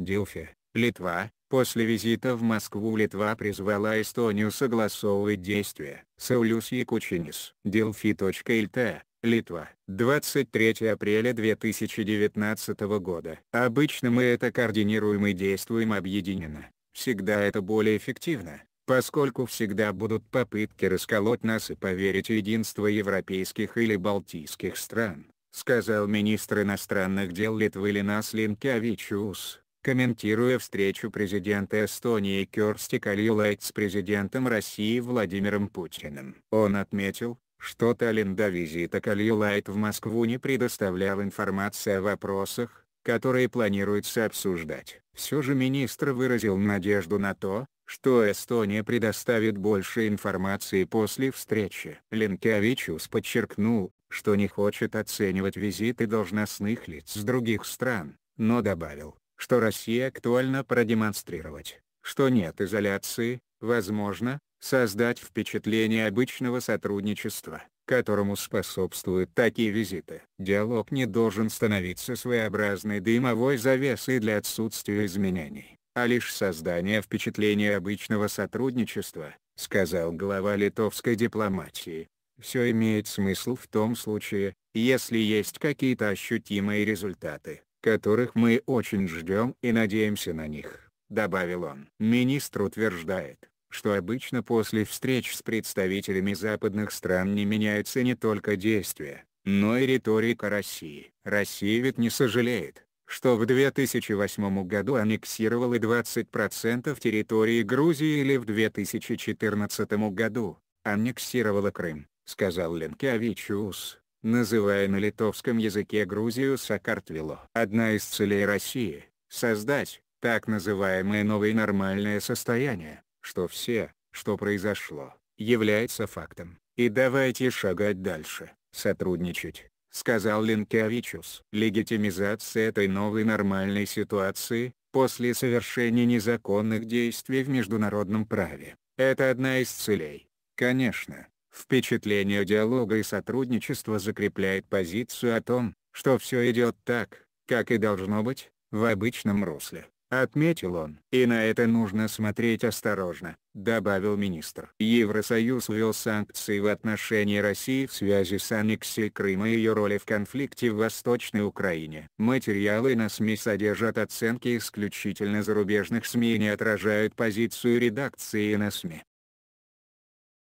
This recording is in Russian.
Дилфи, Литва. После визита в Москву Литва призвала Эстонию согласовывать действия. Саулюс Якучинис. Дилфи.льт. Литва. 23 апреля 2019 года. Обычно мы это координируем и действуем объединенно. Всегда это более эффективно, поскольку всегда будут попытки расколоть нас и поверить в единство европейских или балтийских стран, сказал министр иностранных дел Литвы Линас Линкевичус комментируя встречу президента Эстонии Керсти Калилайт с президентом России Владимиром Путиным. Он отметил, что Таллин до визита Калилайт в Москву не предоставлял информации о вопросах, которые планируется обсуждать. Все же министр выразил надежду на то, что Эстония предоставит больше информации после встречи. Линкевичус подчеркнул, что не хочет оценивать визиты должностных лиц других стран, но добавил, что России актуально продемонстрировать, что нет изоляции, возможно, создать впечатление обычного сотрудничества, которому способствуют такие визиты. Диалог не должен становиться своеобразной дымовой завесой для отсутствия изменений, а лишь создание впечатления обычного сотрудничества, сказал глава литовской дипломатии. Все имеет смысл в том случае, если есть какие-то ощутимые результаты которых мы очень ждем и надеемся на них», — добавил он. Министр утверждает, что обычно после встреч с представителями западных стран не меняются не только действия, но и риторика России. Россия ведь не сожалеет, что в 2008 году аннексировала 20% территории Грузии или в 2014 году аннексировала Крым, сказал Ленкевичус называя на литовском языке Грузию Сакартвело. Одна из целей России – создать, так называемое новое нормальное состояние, что все, что произошло, является фактом. И давайте шагать дальше, сотрудничать, сказал Линкевичус. Легитимизация этой новой нормальной ситуации, после совершения незаконных действий в международном праве, это одна из целей. Конечно, Впечатление диалога и сотрудничества закрепляет позицию о том, что все идет так, как и должно быть, в обычном русле, отметил он. И на это нужно смотреть осторожно, добавил министр. Евросоюз ввел санкции в отношении России в связи с аннексией Крыма и ее роли в конфликте в Восточной Украине. Материалы на СМИ содержат оценки исключительно зарубежных СМИ и не отражают позицию редакции на СМИ.